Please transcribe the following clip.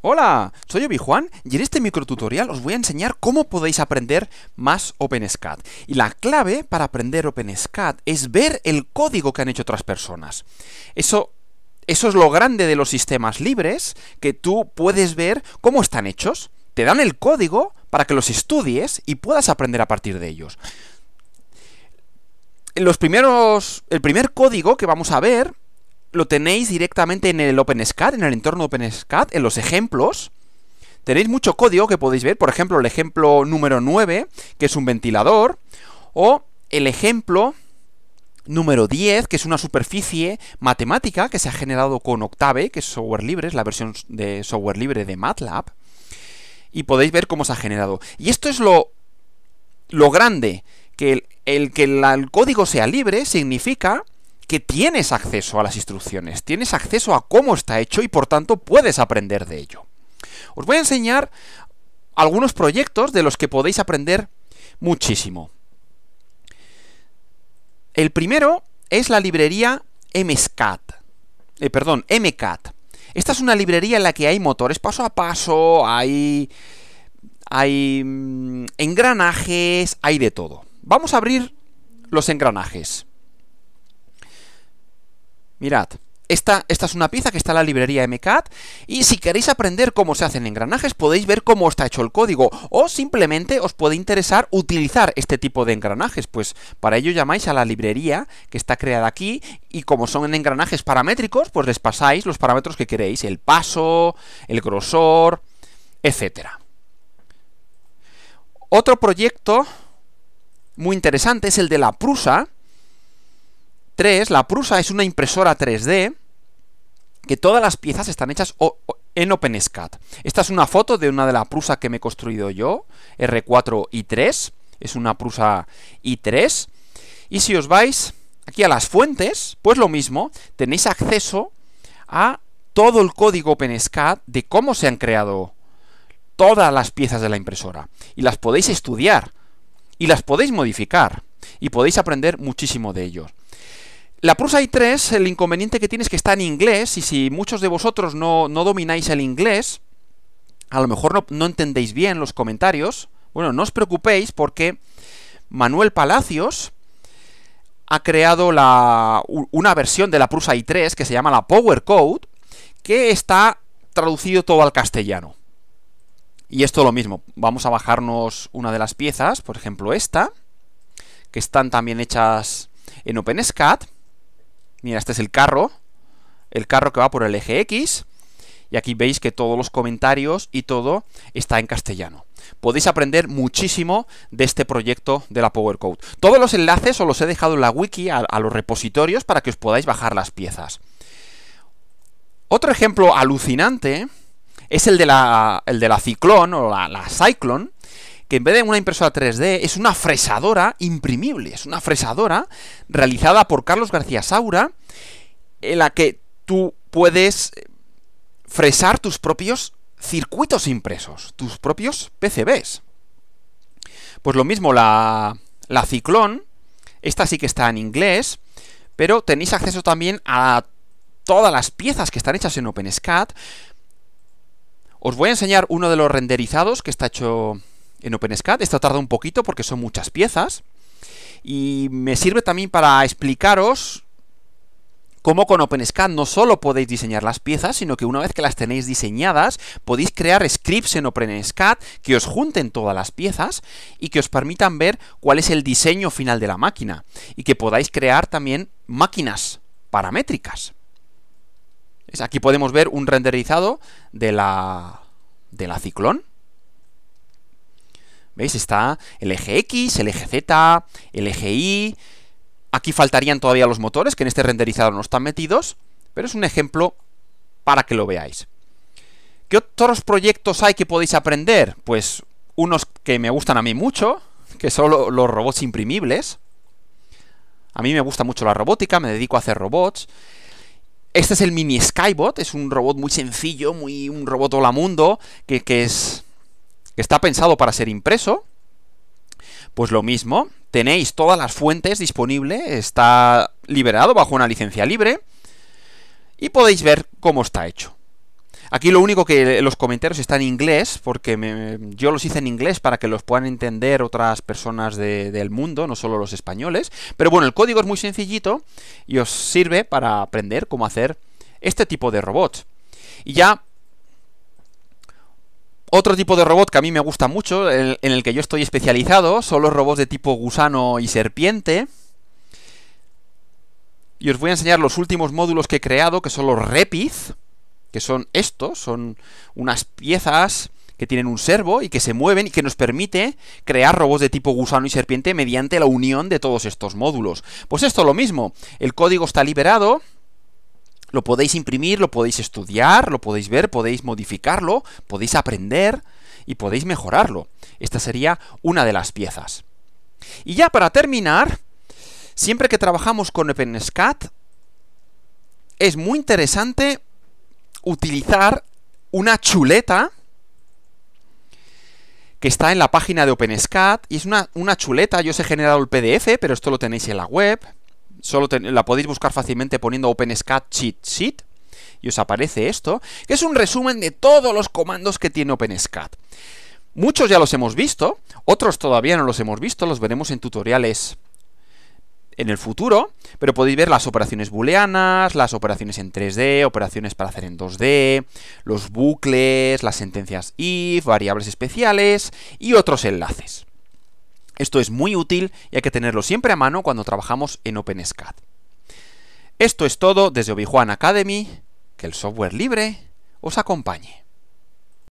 Hola, soy Obi-Juan y en este microtutorial os voy a enseñar cómo podéis aprender más OpenSCAD. Y la clave para aprender OpenSCAD es ver el código que han hecho otras personas. Eso, eso es lo grande de los sistemas libres, que tú puedes ver cómo están hechos. Te dan el código para que los estudies y puedas aprender a partir de ellos. Los primeros, el primer código que vamos a ver lo tenéis directamente en el OpenSCAD, en el entorno OpenSCAD, en los ejemplos. Tenéis mucho código que podéis ver, por ejemplo, el ejemplo número 9, que es un ventilador, o el ejemplo número 10, que es una superficie matemática que se ha generado con Octave, que es software libre, es la versión de software libre de MATLAB, y podéis ver cómo se ha generado. Y esto es lo, lo grande, que el, que el código sea libre significa que tienes acceso a las instrucciones, tienes acceso a cómo está hecho y por tanto puedes aprender de ello. Os voy a enseñar algunos proyectos de los que podéis aprender muchísimo. El primero es la librería MSCAT. Eh, perdón, MCAT. Esta es una librería en la que hay motores paso a paso, hay, hay mm, engranajes, hay de todo. Vamos a abrir los engranajes. Mirad, esta, esta, es una pieza que está en la librería MCAT y si queréis aprender cómo se hacen engranajes podéis ver cómo está hecho el código o simplemente os puede interesar utilizar este tipo de engranajes, pues para ello llamáis a la librería que está creada aquí y como son engranajes paramétricos pues les pasáis los parámetros que queréis, el paso, el grosor, etcétera. Otro proyecto muy interesante es el de la prusa la Prusa es una impresora 3D que todas las piezas están hechas en OpenSCAD. Esta es una foto de una de la Prusa que me he construido yo, R4 i3, es una Prusa i3. Y si os vais aquí a las fuentes, pues lo mismo, tenéis acceso a todo el código OpenSCAD de cómo se han creado todas las piezas de la impresora. Y las podéis estudiar, y las podéis modificar, y podéis aprender muchísimo de ellos. La Prusa i3, el inconveniente que tiene es que está en inglés, y si muchos de vosotros no, domináis el inglés, a lo mejor no, entendéis bien los comentarios. Bueno, no os preocupéis porque Manuel Palacios ha creado una versión de la Prusa i3 que se llama la Power Code, que está traducido todo al castellano. Y esto lo mismo, vamos a bajarnos una de las piezas, por ejemplo esta, que están también hechas en OpenSCAD, Mira, este es el carro, el carro que va por el eje X, y aquí veis que todos los comentarios y todo está en castellano. Podéis aprender muchísimo de este proyecto de la Power Code. Todos los enlaces os los he dejado en la wiki a, los repositorios para que os podáis bajar las piezas. Otro ejemplo alucinante es el de la, el de la Ciclón o la, la Cyclone, que en vez de una impresora 3D es una fresadora imprimible, es una fresadora realizada por Carlos García Saura, en la que tú puedes eh, fresar tus propios circuitos impresos, tus propios PCBs. Pues lo mismo la, la Ciclón, esta sí que está en inglés, pero tenéis acceso también a todas las piezas que están hechas en OpenSCAD. Os voy a enseñar uno de los renderizados que está hecho en OpenSCAD. Esto tarda un poquito porque son muchas piezas. Y me sirve también para explicaros cómo con OpenSCAD no solo podéis diseñar las piezas, sino que una vez que las tenéis diseñadas, podéis crear scripts en OpenSCAD que os junten todas las piezas y que os permitan ver cuál es el diseño final de la máquina y que podáis crear también máquinas paramétricas. Aquí podemos ver un renderizado de la, de la ciclón. ¿Veis? Está el eje X, el eje Z, el eje Y. Aquí faltarían todavía los motores, que en este renderizado no están metidos, pero es un ejemplo para que lo veáis. ¿Qué otros proyectos hay que podéis aprender? Pues unos que me gustan a mí mucho, que son los robots imprimibles. A mí me gusta mucho la robótica, me dedico a hacer robots. Este es el mini Skybot, es un robot muy sencillo, muy un robot hola mundo, que, que es que está pensado para ser impreso, pues lo mismo, tenéis todas las fuentes disponibles, está liberado bajo una licencia libre y podéis ver cómo está hecho. Aquí lo único que los comentarios están en inglés, porque yo los hice en inglés para que los puedan entender otras personas del mundo, no solo los españoles. Pero bueno, el código es muy sencillito y os sirve para aprender cómo hacer este tipo de robots. Y ya otro tipo de robot que a mí me gusta mucho, en el que yo estoy especializado, son los robots de tipo gusano y serpiente. Y os voy a enseñar los últimos módulos que he creado, que son los Repiz, que son estos, son unas piezas que tienen un servo y que se mueven y que nos permite crear robots de tipo gusano y serpiente mediante la unión de todos estos módulos. Pues esto lo mismo, el código está liberado, lo podéis imprimir, lo podéis estudiar, lo podéis ver, podéis modificarlo, podéis aprender y podéis mejorarlo. Esta sería una de las piezas. Y ya para terminar, siempre que trabajamos con OpenSCAD, es muy interesante utilizar una chuleta que está en la página de OpenSCAD y es una, una chuleta, yo os he generado el PDF, pero esto lo tenéis en la web, solo la podéis buscar fácilmente poniendo OpenSCAD Cheat Sheet y os aparece esto, que es un resumen de todos los comandos que tiene OpenSCAD. Muchos ya los hemos visto, otros todavía no los hemos visto, los veremos en tutoriales en el futuro, pero podéis ver las operaciones booleanas, las operaciones en 3D, operaciones para hacer en 2D, los bucles, las sentencias if, variables especiales y otros enlaces. Esto es muy útil y hay que tenerlo siempre a mano cuando trabajamos en OpenSCAD. Esto es todo desde obi Academy. Que el software libre os acompañe.